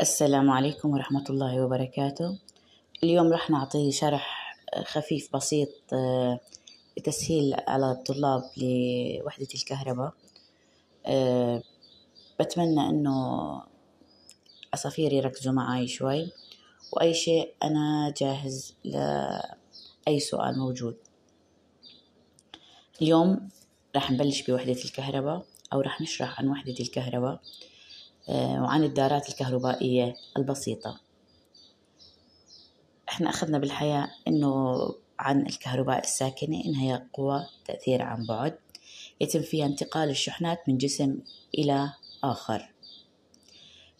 السلام عليكم ورحمة الله وبركاته اليوم راح نعطي شرح خفيف بسيط لتسهيل آه، على الطلاب لوحدة الكهرباء آه، بتمنى أنه عصافير يركزوا معاي شوي وأي شيء أنا جاهز لأي سؤال موجود اليوم راح نبلش بوحدة الكهرباء أو راح نشرح عن وحدة الكهرباء آه آه، وعن الدارات الكهربائية البسيطة احنا أخذنا بالحياة أنه عن الكهرباء الساكنة أنها هي قوى تأثير عن بعد يتم فيها انتقال الشحنات من جسم إلى آخر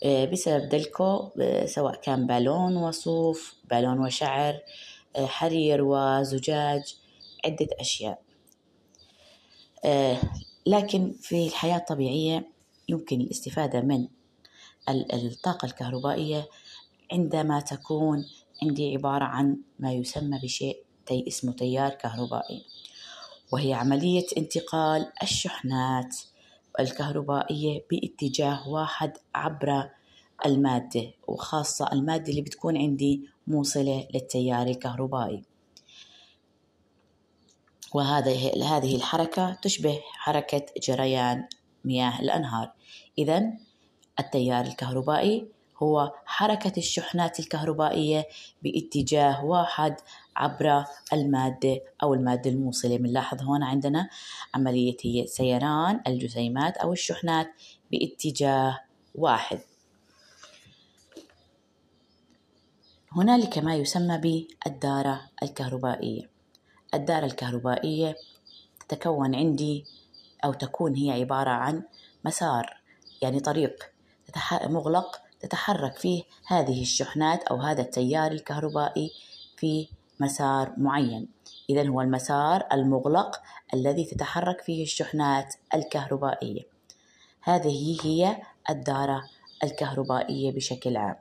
آه، بسبب دلكو آه، سواء كان بالون وصوف بالون وشعر حرير وزجاج عدة أشياء لكن في الحياة الطبيعية يمكن الاستفادة من الطاقة الكهربائية عندما تكون عندي عبارة عن ما يسمى بشيء تي اسمه تيار كهربائي وهي عملية انتقال الشحنات الكهربائية باتجاه واحد عبر المادة وخاصة المادة اللي بتكون عندي موصلة للتيار الكهربائي وهذه هذه الحركة تشبه حركة جريان مياه الأنهار إذا التيار الكهربائي هو حركة الشحنات الكهربائية باتجاه واحد عبر المادة أو المادة الموصلة بنلاحظ هون عندنا عملية هي سيران الجسيمات أو الشحنات باتجاه واحد هنالك ما يسمى بالدارة الكهربائية الدارة الكهربائية تتكون عندي أو تكون هي عبارة عن مسار يعني طريق مغلق تتحرك فيه هذه الشحنات أو هذا التيار الكهربائي في مسار معين إذا هو المسار المغلق الذي تتحرك فيه الشحنات الكهربائية هذه هي الدارة الكهربائية بشكل عام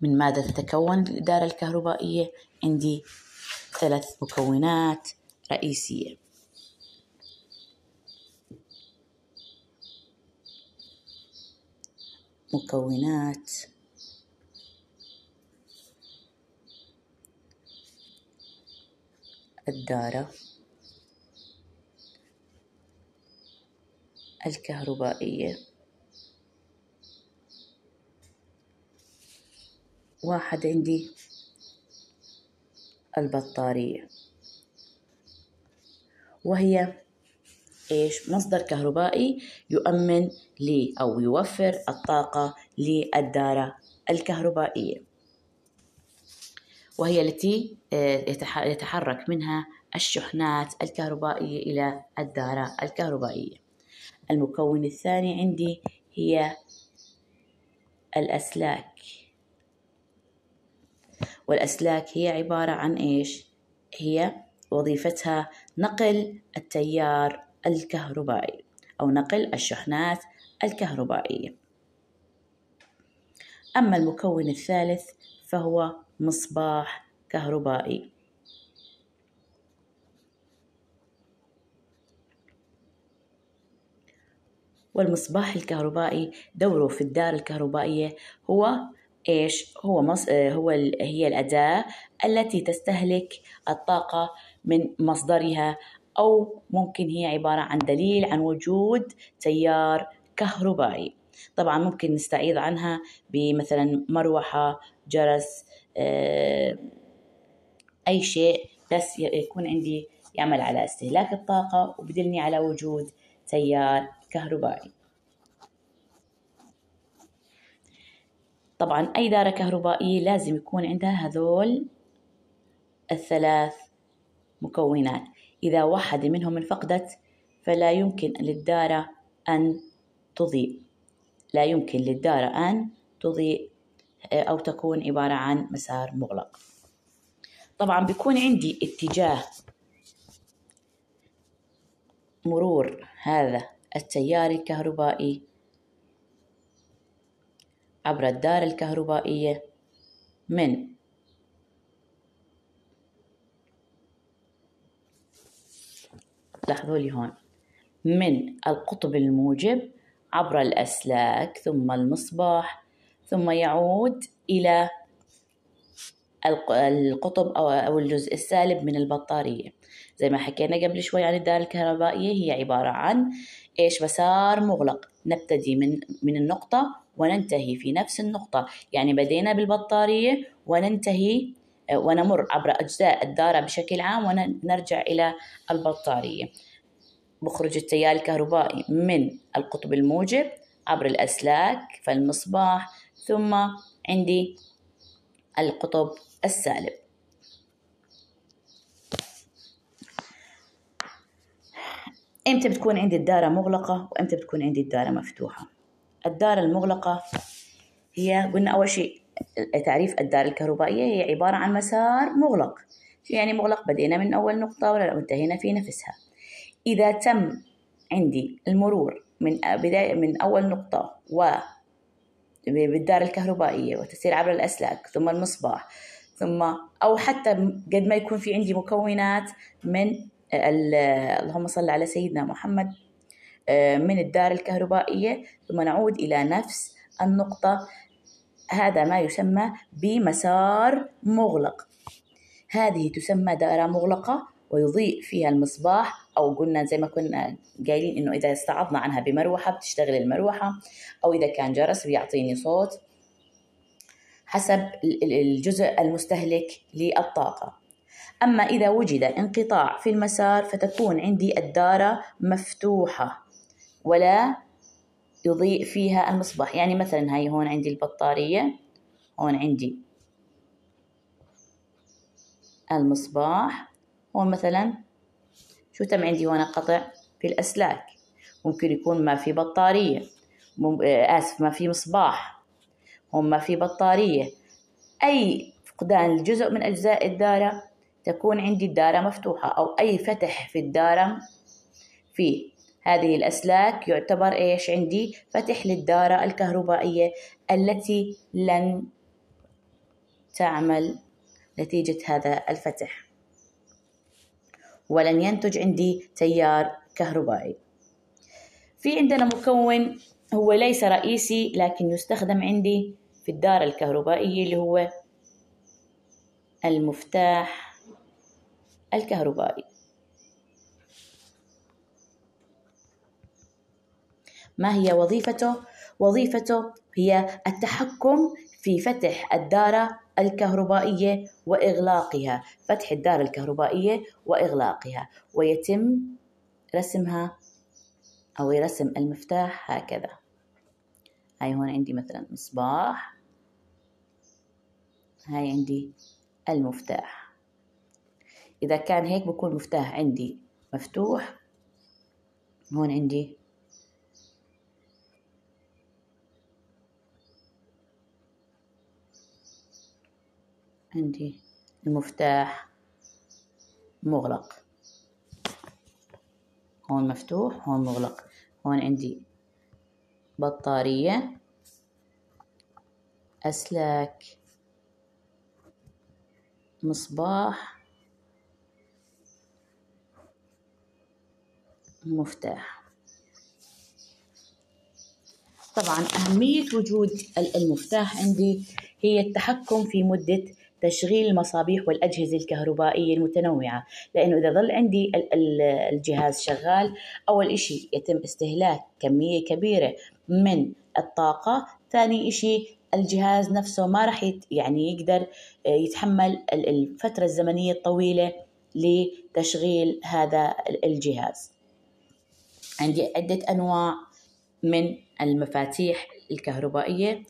من ماذا تتكون الدارة الكهربائية؟ عندي ثلاث مكونات رئيسية مكونات الدارة الكهربائية واحد عندي البطارية وهي ايش مصدر كهربائي يؤمن لي او يوفر الطاقه للداره الكهربائيه وهي التي آه، يتحرك منها الشحنات الكهربائيه الى الداره الكهربائيه المكون الثاني عندي هي الاسلاك والاسلاك هي عباره عن ايش هي وظيفتها نقل التيار الكهربائي أو نقل الشحنات الكهربائية أما المكون الثالث فهو مصباح كهربائي والمصباح الكهربائي دوره في الدار الكهربائية هو ايش هو مص... هو ال... هي الأداة التي تستهلك الطاقة من مصدرها أو ممكن هي عبارة عن دليل عن وجود تيار كهربائي طبعا ممكن نستعيض عنها بمثلا مروحة جرس آه، أي شيء بس يكون عندي يعمل على استهلاك الطاقة وبدلني على وجود تيار كهربائي طبعا أي دارة كهربائية لازم يكون عندها هذول الثلاث مكونات إذا واحد منهم انفقدت فلا يمكن للدارة أن تضيء لا يمكن للدارة أن تضيء آه، أو تكون عبارة عن مسار مغلق طبعا بيكون عندي اتجاه مرور هذا التيار الكهربائي عبر الدار الكهربائية من لاحظوا لي هون من القطب الموجب عبر الأسلاك ثم المصباح ثم يعود إلى القطب أو الجزء السالب من البطارية زي ما حكينا قبل شوي عن الدائرة الكهربائية هي عبارة عن إيش مسار مغلق نبتدي من من النقطة وننتهي في نفس النقطة يعني بدينا بالبطارية وننتهي ونمر عبر أجزاء الدارة بشكل عام ونرجع إلى البطارية مخرج التيار الكهربائي من القطب الموجب عبر الأسلاك فالمصباح ثم عندي القطب السالب امتى بتكون عندي الدارة مغلقة وامتى بتكون عندي الدارة مفتوحة الدارة المغلقة هي قلنا أول شيء تعريف الدار الكهربائية هي عبارة عن مسار مغلق يعني مغلق بدينا من أول نقطة ولا انتهينا في نفسها إذا تم عندي المرور من بداية من أول نقطة و بالدار الكهربائية وتسير عبر الأسلاك ثم المصباح ثم أو حتى قد ما يكون في عندي مكونات من اللهم صل على سيدنا محمد آه، من الدار الكهربائية ثم نعود إلى نفس النقطة هذا ما يسمى بمسار مغلق هذه تسمى دائرة مغلقة ويضيء فيها المصباح أو قلنا زي ما كنا قايلين إنه إذا استعضنا عنها بمروحة بتشتغل المروحة أو إذا كان جرس بيعطيني صوت حسب الجزء المستهلك للطاقة أما إذا وجد انقطاع في المسار فتكون عندي الدارة مفتوحة ولا يضيء فيها المصباح يعني مثلا هاي هون عندي البطارية هون عندي المصباح هون مثلا شو تم عندي هون قطع في الأسلاك ممكن يكون ما في بطارية مم... آسف ما في مصباح هون ما في بطارية أي فقدان لجزء من أجزاء الدارة تكون عندي الدارة مفتوحة أو أي فتح في الدارة فيه هذه الأسلاك يعتبر إيش عندي فتح للدارة الكهربائية التي لن تعمل نتيجة هذا الفتح ولن ينتج عندي تيار كهربائي في عندنا مكون هو ليس رئيسي لكن يستخدم عندي في الدارة الكهربائية اللي هو المفتاح الكهربائي ما هي وظيفته؟ وظيفته هي التحكم في فتح الدارة الكهربائية وإغلاقها فتح الدارة الكهربائية وإغلاقها ويتم رسمها أو يرسم المفتاح هكذا هاي هون عندي مثلا مصباح هاي عندي المفتاح إذا كان هيك بكون مفتاح عندي مفتوح هون عندي عندي المفتاح مغلق هون مفتوح هون مغلق هون عندي بطارية أسلاك مصباح مفتاح طبعا أهمية وجود المفتاح عندي هي التحكم في مدة تشغيل المصابيح والأجهزة الكهربائية المتنوعة لأنه إذا ظل عندي الجهاز شغال أول إشي يتم استهلاك كمية كبيرة من الطاقة ثاني إشي الجهاز نفسه ما راح يعني يقدر آه، يتحمل الفترة الزمنية الطويلة لتشغيل هذا الجهاز عندي عدة أنواع من المفاتيح الكهربائية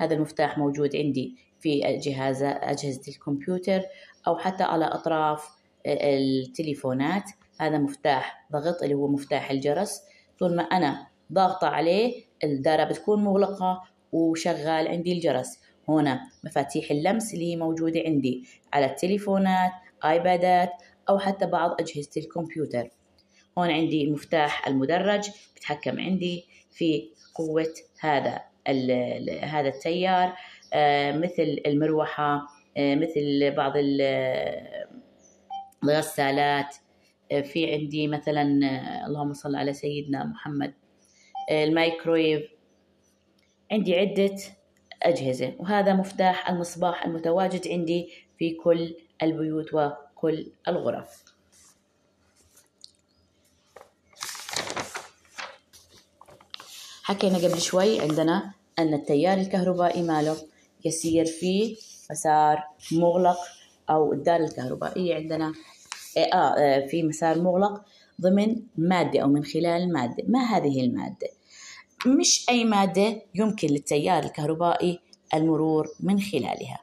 هذا المفتاح موجود عندي في جهاز أجهزة الكمبيوتر أو حتى على أطراف التليفونات هذا مفتاح ضغط اللي هو مفتاح الجرس طول ما أنا ضاغطة عليه الدارة بتكون مغلقة وشغال عندي الجرس هنا مفاتيح اللمس اللي هي موجودة عندي على التليفونات آيبادات أو حتى بعض أجهزة الكمبيوتر هون عندي المفتاح المدرج بتحكم عندي في قوة هذا هذا التيار آه، مثل المروحة آه، مثل بعض آه، الغسالات في عندي مثلا اللهم صل على سيدنا محمد الميكرويف عندي عدة أجهزة وهذا مفتاح المصباح المتواجد عندي في كل البيوت وكل الغرف حكينا قبل شوي عندنا أن التيار الكهربائي ماله يسير في مسار مغلق أو الدالة الكهربائية عندنا آه،, آه،, آه في مسار مغلق ضمن مادة أو من خلال مادة ما هذه المادة؟ مش أي مادة يمكن للتيار الكهربائي المرور من خلالها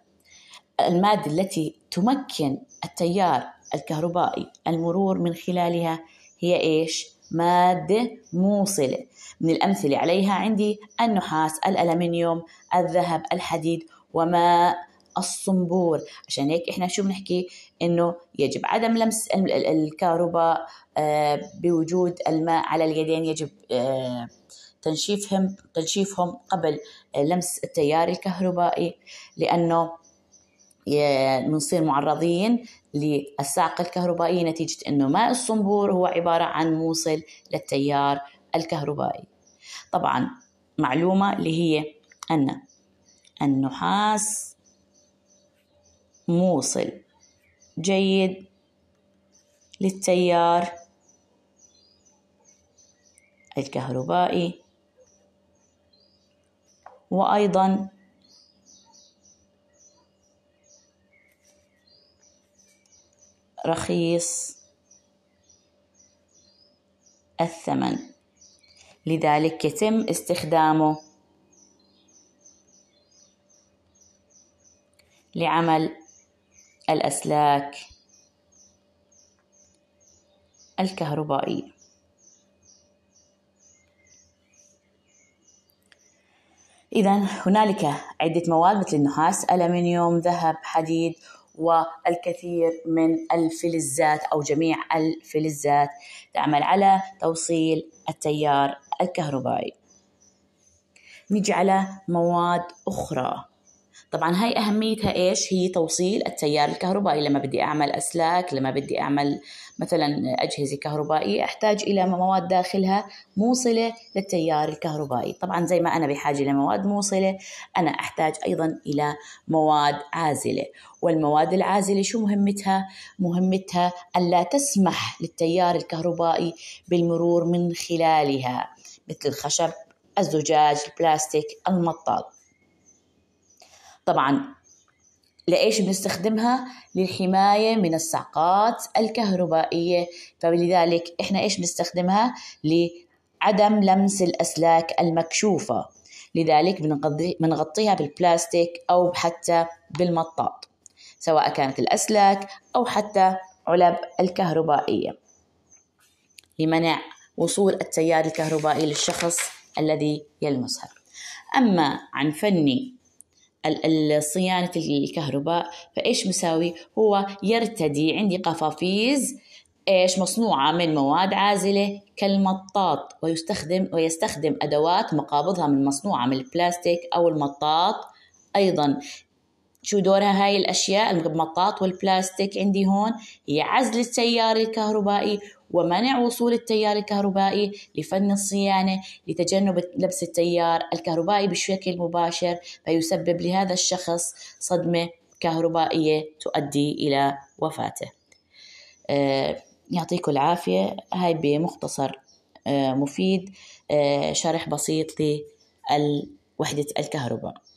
المادة التي تمكن التيار الكهربائي المرور من خلالها هي إيش؟ مادة موصلة من الأمثلة عليها عندي النحاس الألمنيوم الذهب الحديد وماء الصنبور عشان هيك احنا شو بنحكي انه يجب عدم لمس الكهرباء آه، بوجود الماء على اليدين يجب آه، تنشيفهم تنشيفهم قبل لمس التيار الكهربائي لانه بنصير معرضين للساقة الكهربائية نتيجة أنه ماء الصنبور هو عبارة عن موصل للتيار الكهربائي طبعا معلومة اللي هي أن النحاس موصل جيد للتيار الكهربائي وأيضا رخيص الثمن لذلك يتم استخدامه لعمل الأسلاك الكهربائية إذا هنالك عدة مواد مثل النحاس ألمنيوم ذهب حديد والكثير من الفلزات أو جميع الفلزات تعمل على توصيل التيار الكهربائي نيجي على مواد أخرى طبعا هاي أهميتها إيش هي توصيل التيار الكهربائي لما بدي أعمل أسلاك لما بدي أعمل مثلا أجهزة كهربائية أحتاج إلى مواد داخلها موصلة للتيار الكهربائي طبعا زي ما أنا بحاجة لمواد موصلة أنا أحتاج أيضا إلى مواد عازلة والمواد العازلة شو مهمتها؟ مهمتها ألا تسمح للتيار الكهربائي بالمرور من خلالها مثل الخشب الزجاج البلاستيك المطاط طبعا لإيش بنستخدمها للحماية من الصعقات الكهربائية فلذلك إحنا إيش بنستخدمها لعدم لمس الأسلاك المكشوفة لذلك بنغطيها بالبلاستيك أو حتى بالمطاط سواء كانت الأسلاك أو حتى علب الكهربائية لمنع وصول التيار الكهربائي للشخص الذي يلمسها أما عن فني صيانة الكهرباء فإيش مساوي؟ هو يرتدي عندي قفافيز ايش مصنوعة من مواد عازلة كالمطاط ويستخدم ويستخدم أدوات مقابضها من مصنوعة من البلاستيك أو المطاط أيضا شو دورها هاي الأشياء المطاط والبلاستيك عندي هون يعزل التيار الكهربائي ومنع وصول التيار الكهربائي لفن الصيانة لتجنب لبس التيار الكهربائي بشكل مباشر فيسبب لهذا الشخص صدمة كهربائية تؤدي إلى وفاته آه، يعطيكم العافية هاي بمختصر آه، مفيد آه، شرح بسيط لوحدة الكهرباء